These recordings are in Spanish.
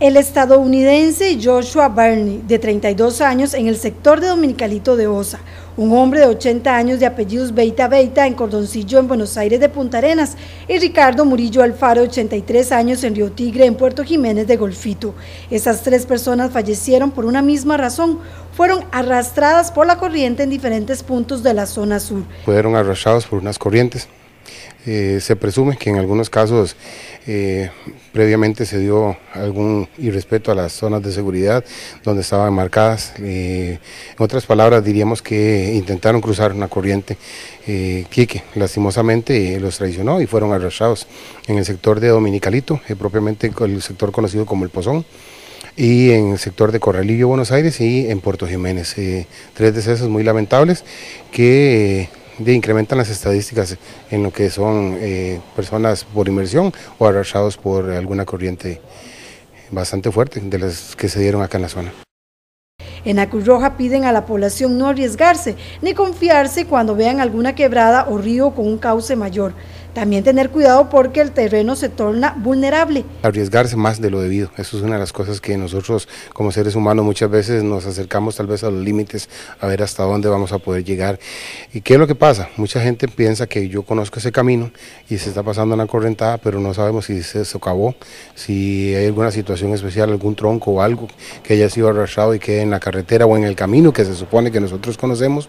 El estadounidense Joshua Barney, de 32 años, en el sector de Dominicalito de Osa, un hombre de 80 años de apellidos Beita Beita en Cordoncillo, en Buenos Aires de Punta Arenas, y Ricardo Murillo Alfaro, 83 años, en Río Tigre, en Puerto Jiménez de Golfito. Esas tres personas fallecieron por una misma razón, fueron arrastradas por la corriente en diferentes puntos de la zona sur. Fueron arrastradas por unas corrientes eh, se presume que en algunos casos eh, previamente se dio algún irrespeto a las zonas de seguridad donde estaban marcadas. Eh, en otras palabras, diríamos que intentaron cruzar una corriente. Quique, lastimosamente, los traicionó y fueron arrastrados en el sector de Dominicalito, propiamente el sector conocido como el Pozón y en el sector de Corralillo, Buenos Aires y en Puerto Jiménez. tres decesos muy lamentables que de incrementan las estadísticas en lo que son eh, personas por inmersión o arrasados por alguna corriente bastante fuerte de las que se dieron acá en la zona. En la piden a la población no arriesgarse ni confiarse cuando vean alguna quebrada o río con un cauce mayor. También tener cuidado porque el terreno se torna vulnerable. Arriesgarse más de lo debido, eso es una de las cosas que nosotros como seres humanos muchas veces nos acercamos tal vez a los límites a ver hasta dónde vamos a poder llegar. ¿Y qué es lo que pasa? Mucha gente piensa que yo conozco ese camino y se está pasando una correntada, pero no sabemos si se socavó, si hay alguna situación especial, algún tronco o algo que haya sido arrastrado y quede en la carretera carretera o en el camino que se supone que nosotros conocemos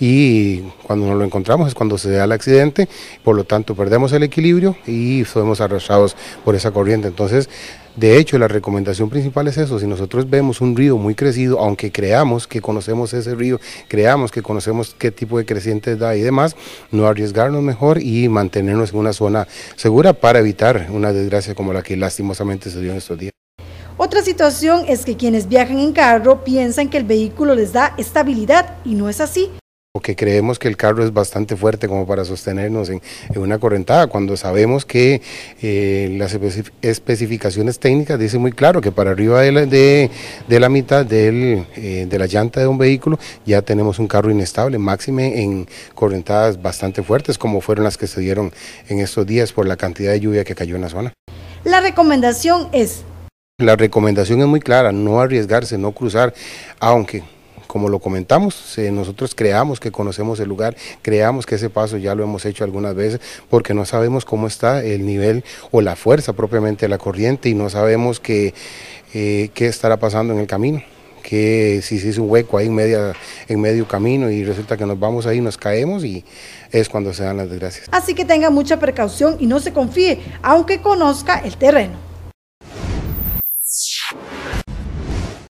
y cuando nos lo encontramos es cuando se da el accidente, por lo tanto perdemos el equilibrio y somos arrastrados por esa corriente. Entonces, de hecho, la recomendación principal es eso, si nosotros vemos un río muy crecido, aunque creamos que conocemos ese río, creamos que conocemos qué tipo de crecientes da y demás, no arriesgarnos mejor y mantenernos en una zona segura para evitar una desgracia como la que lastimosamente se dio en estos días. Otra situación es que quienes viajan en carro piensan que el vehículo les da estabilidad y no es así. Porque creemos que el carro es bastante fuerte como para sostenernos en, una correntada, cuando sabemos que eh, las especificaciones técnicas dicen muy claro que para arriba de la, mitad eh, de la llanta de un vehículo ya tenemos un carro inestable, máxime en correntadas bastante fuertes como fueron las que se dieron en estos días por la cantidad de lluvia que cayó en la zona. La recomendación es la recomendación es muy clara, no arriesgarse, no cruzar, aunque, como lo comentamos, nosotros creamos que conocemos el lugar, creamos que ese paso ya lo hemos hecho algunas veces, porque no sabemos cómo está el nivel o la fuerza propiamente de la corriente y no sabemos eh, qué estará pasando en el camino que si se hizo un hueco ahí en, media, en medio camino y resulta que nos vamos ahí, nos caemos y es cuando se dan las desgracias. Así que tenga mucha precaución y no se confíe, aunque conozca el terreno.